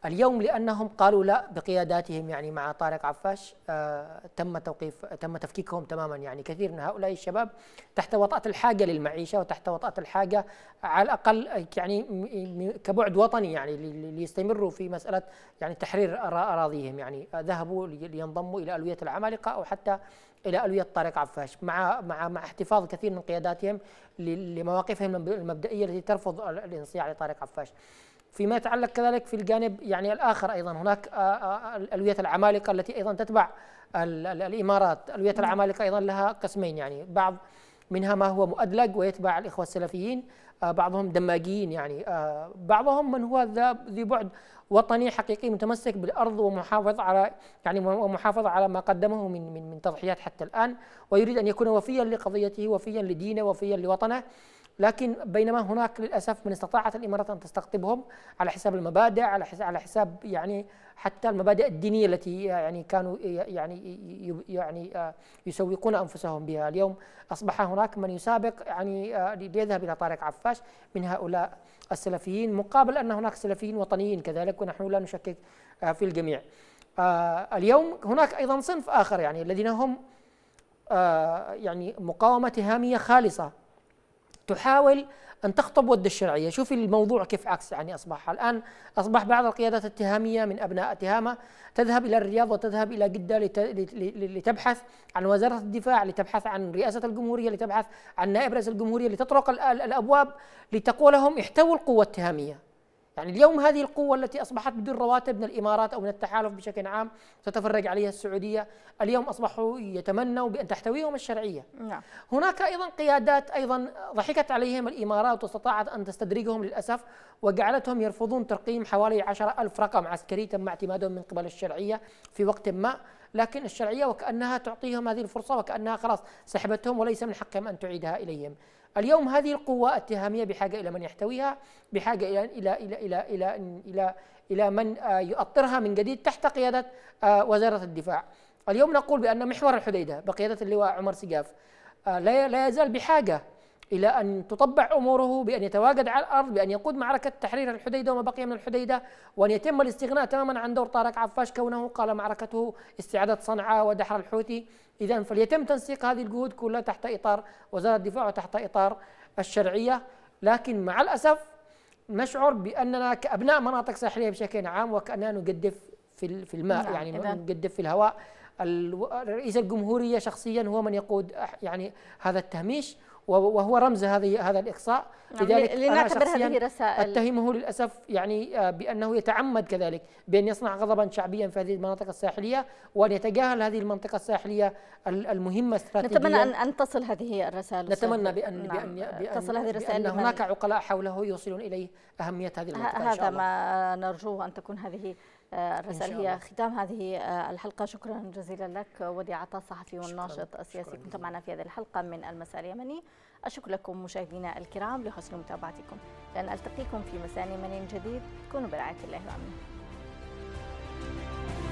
اليوم لانهم قالوا لا بقياداتهم يعني مع طارق عفاش آه، تم توقيف تم تفكيكهم تماما يعني كثير من هؤلاء الشباب تحت وطأة الحاجه للمعيشه وتحت وطأة الحاجه على الاقل يعني كبعد وطني يعني ليستمروا في مساله يعني تحرير اراضيهم يعني ذهبوا لينضموا الى الويه العمالقه او حتى الى الويه طارق عفاش مع مع مع احتفاظ كثير من قياداتهم لمواقفهم المبدئيه التي ترفض الانصياع لطارق عفاش. فيما يتعلق كذلك في الجانب يعني الآخر أيضا هناك آه، آه، آه، ألوية العمالقة التي أيضا تتبع الإمارات ألوية نعم. العمالقة أيضا لها قسمين يعني بعض منها ما هو مؤدلج ويتبع الإخوة السلفيين بعضهم دماجيين يعني بعضهم من هو ذي بعد وطني حقيقي متمسك بالارض ومحافظ على يعني ومحافظ على ما قدمه من من من تضحيات حتى الان ويريد ان يكون وفيا لقضيته وفيا لدينه وفيا لوطنه لكن بينما هناك للاسف من استطاعت الامارات ان تستقطبهم على حساب المبادئ على حساب على حساب يعني حتى المبادئ الدينيه التي يعني كانوا يعني يعني يسوقون انفسهم بها اليوم اصبح هناك من يسابق يعني ليذهب الى طارق عفاش من هؤلاء السلفيين مقابل ان هناك سلفيين وطنيين كذلك ونحن لا نشكك آه، في الجميع آه، اليوم هناك ايضا صنف اخر يعني الذين هم آه، يعني مقاومه هاميه خالصه تحاول أن تخطب ود الشرعية شوفي الموضوع كيف عكس يعني أصبح الآن أصبح بعض القيادات التهامية من أبناء تهامة تذهب إلى الرياض وتذهب إلى جدة لتبحث عن وزارة الدفاع لتبحث عن رئاسة الجمهورية لتبحث عن نائب رئيس الجمهورية لتطرق الأبواب لتقول لهم احتووا القوة التهامية يعني اليوم هذه القوة التي أصبحت بدون رواتب من الإمارات أو من التحالف بشكل عام تتفرج عليها السعودية اليوم أصبحوا يتمنوا بأن تحتويهم الشرعية نعم. هناك أيضا قيادات أيضا ضحكت عليهم الإمارات واستطاعت أن تستدرجهم للأسف وجعلتهم يرفضون ترقيم حوالي 10 ألف رقم عسكري تم اعتمادهم من قبل الشرعية في وقت ما لكن الشرعية وكأنها تعطيهم هذه الفرصة وكأنها خلاص سحبتهم وليس من حقهم أن تعيدها إليهم اليوم هذه القوة التهامية بحاجة إلى من يحتويها بحاجة إلى إلى إلى إلى إلى إلى, إلى من آه، يؤطرها من جديد تحت قيادة آه، وزارة الدفاع اليوم نقول بأن محور الحديدة بقيادة اللواء عمر سجاف آه، لا يزال بحاجة إلى أن تطبع أموره بأن يتواجد على الأرض بأن يقود معركة تحرير الحديدة وما بقي من الحديدة وأن يتم الاستغناء تماما عن دور طارق عفاش كونه قال معركته استعادة صنعاء ودحر الحوثي إذا فليتم تنسيق هذه الجهود كلها تحت إطار وزارة الدفاع وتحت إطار الشرعية لكن مع الأسف نشعر بأننا كأبناء مناطق ساحلية بشكل عام وكأننا نجدف في في الماء نعم يعني إذن. نجدف في الهواء رئيس الجمهورية شخصيا هو من يقود يعني هذا التهميش وهو رمز هذه هذا الاقصاء نعم، لذلك لنعتبر هذه رسائل اتهمه للاسف يعني آه، بانه يتعمد كذلك بان يصنع غضبا شعبيا في هذه المناطق الساحليه وان يتجاهل هذه المنطقه الساحليه المهمه استراتيجيا نتمنى ان ان تصل هذه الرسائل نتمنى بان نعم بان, آه، تصل هذه الرسائل بأن هناك عقلاء حوله يوصلون اليه اهميه هذه المنطقه هذا إن شاء الله. ما نرجوه ان تكون هذه آه، الرسائل هي ختام هذه آه، الحلقة شكرا جزيلا لك ودي عطا الصحفي والناشط السياسي كنت معنا في هذه الحلقة من المساء اليمني أشكر لكم مشاهدينا الكرام لحسن متابعتكم لن ألتقيكم في مساء يمني جديد كونوا برعاية الله وأمنه